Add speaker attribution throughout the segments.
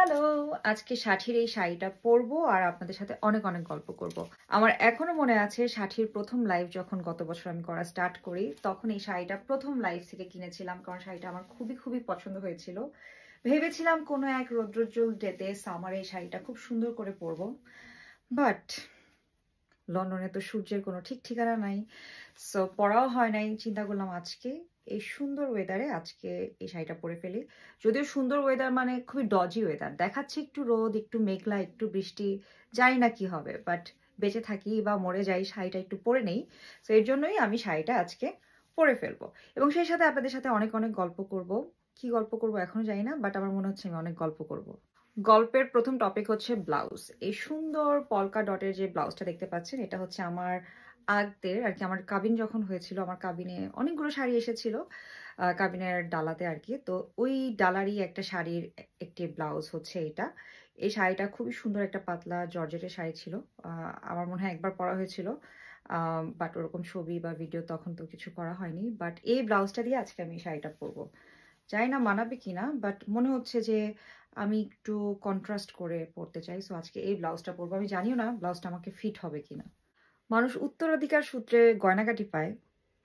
Speaker 1: Hello আজকে ষাঠির এই শাড়িটা পরবো আর আপনাদের সাথে অনেক অনেক গল্প করব। আমার এখনো মনে আছে ষাঠির প্রথম লাইভ যখন গত বছর আমি করা স্টার্ট করি তখন এই শাড়িটা প্রথম লাইভ থেকে কিনেছিলাম কারণ শাড়িটা আমার খুবই খুবই পছন্দ হয়েছিল ভেবেছিলাম কোনো এক রৌদ্রোজ্জ্বল ডেতে সামারে এই শাড়িটা খুব সুন্দর করে পরবো বাট লন্ডনে তো সূর্যের কোনো ঠিক ঠিকানা নাই সো পড়াও হয় নাই চিন্তা করলাম আজকে এই সুন্দর ওয়েদারে আজকে এই শাড়িটা পরে ফেলি যদিও সুন্দর ওয়েদার মানে খুবই ডজি ওয়েদার দেখাচ্ছে একটু রোদ একটু মেঘলা একটু বৃষ্টি যাই না কি হবে বাট বেঁচে থাকি বা মরে যাই শাড়িটা একটু পরে নেই সো এর জন্যই আমি শাড়িটা আজকে পরে ফেলবো এবং সেই সাথে আপনাদের সাথে অনেক অনেক গল্প করব কি গল্প করব এখনও জানি না বাট আমার মনে হচ্ছে আমি অনেক গল্প করবো গল্পের প্রথম টপিক হচ্ছে ব্লাউজ এই সুন্দর পলকা ডটের যে ব্লাউজটা দেখতে পাচ্ছেন এটা হচ্ছে আমার আগদের আর কি আমার কাবিন যখন হয়েছিল আমার কাবিনে অনেকগুলো শাড়ি এসেছিল কাবিনের ডালাতে আর কি তো ওই ডালারই একটা শাড়ির একটি ব্লাউজ হচ্ছে এটা এই শাড়িটা খুবই সুন্দর একটা পাতলা জর্জেটের শাড়ি ছিল আমার মনে হয় একবার পরা হয়েছিল বাট ওরকম ছবি বা ভিডিও তখন তো কিছু করা হয়নি বাট এই ব্লাউজটা দিয়ে আজকে আমি শাড়িটা পরবো যাই না মানাবে কিনা বাট মনে হচ্ছে যে আমি একটু কন্ট্রাস্ট করে পড়তে চাই সো আজকে এই ব্লাউজটা পরবো আমি জানিও না ব্লাউজটা আমাকে ফিট হবে কি না মানুষ উত্তরাধিকার সূত্রে গয়নাগাটি পায়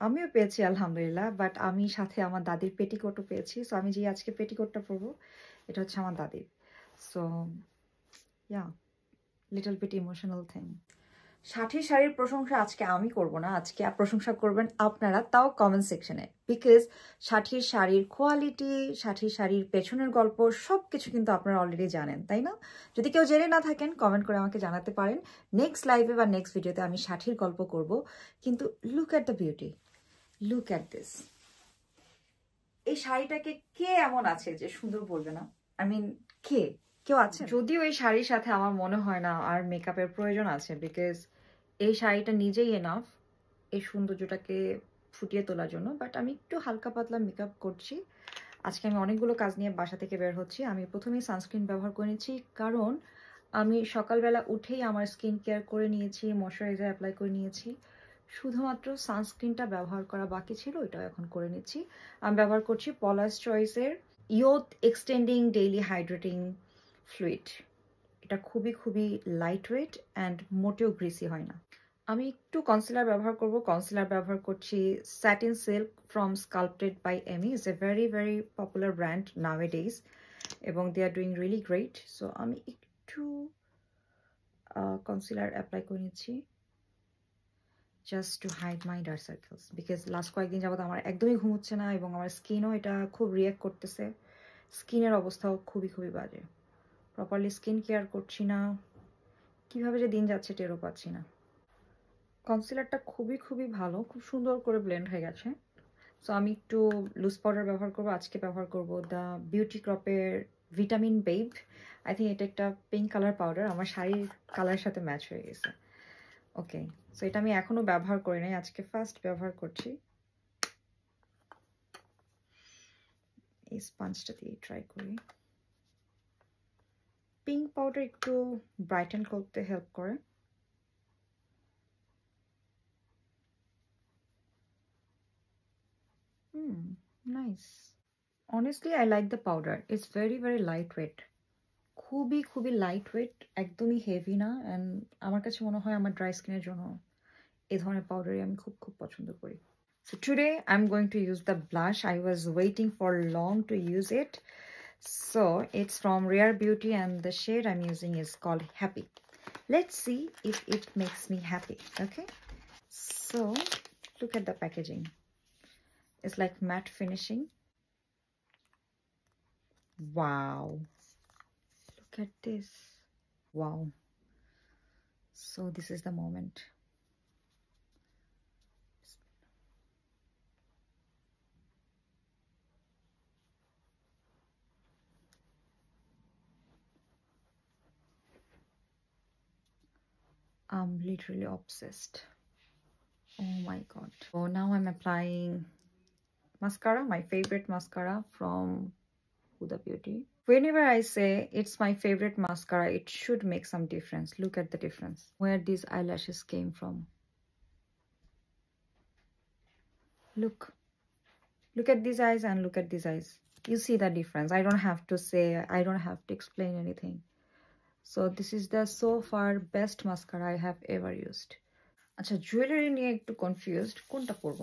Speaker 1: আমিও পেয়েছি আলহামদুলিল্লাহ বাট আমি সাথে আমার দাদির পেটিকোটও পেয়েছি সো আমি যে আজকে পেটিকোটটা পরবো এটা হচ্ছে আমার দাদির so ya little petty emotional thing ষাঠি শাড়ির প্রশংসা আজকে আমি করব না আজকে প্রশংসা করবেন আপনারা তাও কমেন্ট সেকশনে বিকজ ষাঠির শাড়ির কোয়ালিটি ষাঠির শাড়ির পেছনের গল্প সব কিছু কিন্তু আপনারা অলরেডি জানেন তাই না যদি কেউ জেনে না থাকেন কমেন্ট করে আমাকে জানাতে পারেন নেক্সট লাইভে বা নেক্সট ভিডিওতে আমি ষাঠির গল্প করব কিন্তু look at the beauty look at this এই শাড়িটাকে কে এমন আছে যে সুন্দর বলবে না আই মিন কে কেউ আছে যদিও এই শাড়ির সাথে আমার মনে হয় না আর মেকআপের প্রয়োজন আছে বিকজ এই শাড়িটা নিজেই এনাফ এই সৌন্দর্যটাকে ফুটিয়ে তোলার জন্য বাট আমি একটু হালকা পাতলা মেকআপ করছি আজকে আমি অনেকগুলো কাজ নিয়ে বাসা থেকে বের হচ্ছি আমি প্রথমেই সানস্ক্রিন ব্যবহার করেছি কারণ আমি সকালবেলা উঠেই আমার স্কিন কেয়ার করে নিয়েছি ময়শ্চারাইজার অ্যাপ্লাই করে নিয়েছি শুধুমাত্র সানস্ক্রিনটা ব্যবহার করা বাকি ছিল এটাও এখন করে নিচ্ছি আমি ব্যবহার করছি পলাস চয়েসের youth extending daily hydrating fluid এটা খুবই খুবই লাইট ওয়েট অ্যান্ড মোটেও গ্রিসি হয় না আমি একটু কনসিলার ব্যবহার করব কনসিলার ব্যবহার করছি satin silk from sculpted by Amy is a very very popular brand nowadays এবং they are doing really great so আমি একটু কনসিলার অ্যাপ্লাই করে নিচ্ছি just to hide my dark circles because last কয়েকদিন যাবত আমার একদমই ঘুমোচ্ছে না এবং আমার স্কিনও এটা খুব রিয়্যাক্ট করতেছে স্কিনের অবস্থাও খুবই খুবই বাজে প্রপারলি স্কিন কেয়ার করছি না কীভাবে যে দিন যাচ্ছে টেরও পাচ্ছি না কনসিলারটা খুবই খুবই ভালো খুব সুন্দর করে ব্লেন্ড হয়ে গেছে সো আমি একটু লুজ পাউডার ব্যবহার করবো আজকে ব্যবহার করব দ্য বিউটি ক্রপের ভিটামিন বেব আই থিঙ্ক এটা একটা পিঙ্ক কালার পাউডার আমার শাড়ির কালারের সাথে ম্যাচ হয়ে গেছে ওকে সো এটা আমি এখনও ব্যবহার করি নাই আজকে ফার্স্ট ব্যবহার করছি এই স্পঞ্জটা দিয়ে ট্রাই করি pink powder to brighten the help core. Hmm, nice. Honestly, I like the powder. It's very, very lightweight. Khubi, khubi lightweight. Ekdomi heavy na. And amar kache mono hoy amar dry skin jono. E dhone powder ami khub khub pochondo kori. So today I'm going to use the blush. I was waiting for long to use it. So it's from Rare Beauty and the shade I'm using is called Happy. Let's see if it makes me happy, okay? So look at the packaging. It's like matte finishing. Wow. Look at this. Wow. So this is the moment. I'm literally obsessed. Oh my god. So now I'm applying mascara, my favorite mascara from Huda Beauty. Whenever I say it's my favorite mascara, it should make some difference. Look at the difference. Where these eyelashes came from. Look. Look at these eyes and look at these eyes. You see the difference. I don't have to say, I don't have to explain anything. So this is the so far best mascara I have ever used আচ্ছা jewellery নিয়ে একটু confuse কোনটা পরব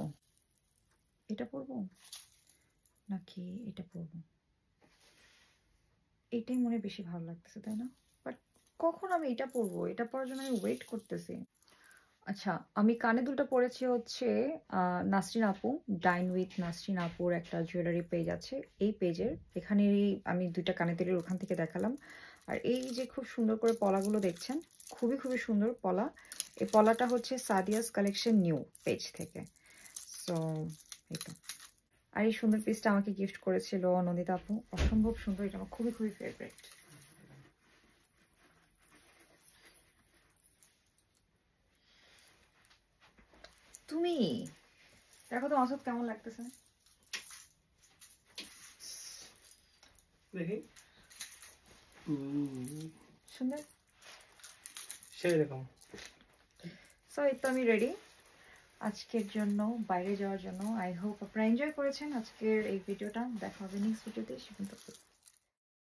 Speaker 1: এটা পরব নাকি এটা পরব এটাই মনে বেশি ভালো লাগতেছে তাই না বাট কখন আমি এটা পরবো এটা পরার জন্য আমি ওয়েট করতেছি আচ্ছা আমি কানে দুলটা পড়েছি হচ্ছে নাসরিন আপু ডাইন উইথ নাসরিন আপুর একটা জুয়েলারি পেজ আছে এই পেজের এখানেরই আমি দুইটা কানে দুলের ওখান থেকে দেখালাম আর এই যে খুব সুন্দর করে পলাগুলো দেখছেন খুবই খুবই সুন্দর পলা এই পলাটা হচ্ছে সাদিয়াস কালেকশন নিউ পেজ থেকে সো এই আর এই সুন্দর পিসটা আমাকে গিফট করেছিল নন্দিতা আপু অসম্ভব সুন্দর এটা আমার খুবই খুবই ফেভারিট তুমি দেখো তো অসৎ কেমন লাগতেছে দেখি সুন্দর এই তো আমি আজকের জন্য বাইরে যাওয়ার জন্য আই হোপ আপনারা এনজয় করেছেন আজকের এই ভিডিওটা দেখা হবে নেক্সট ভিডিওতে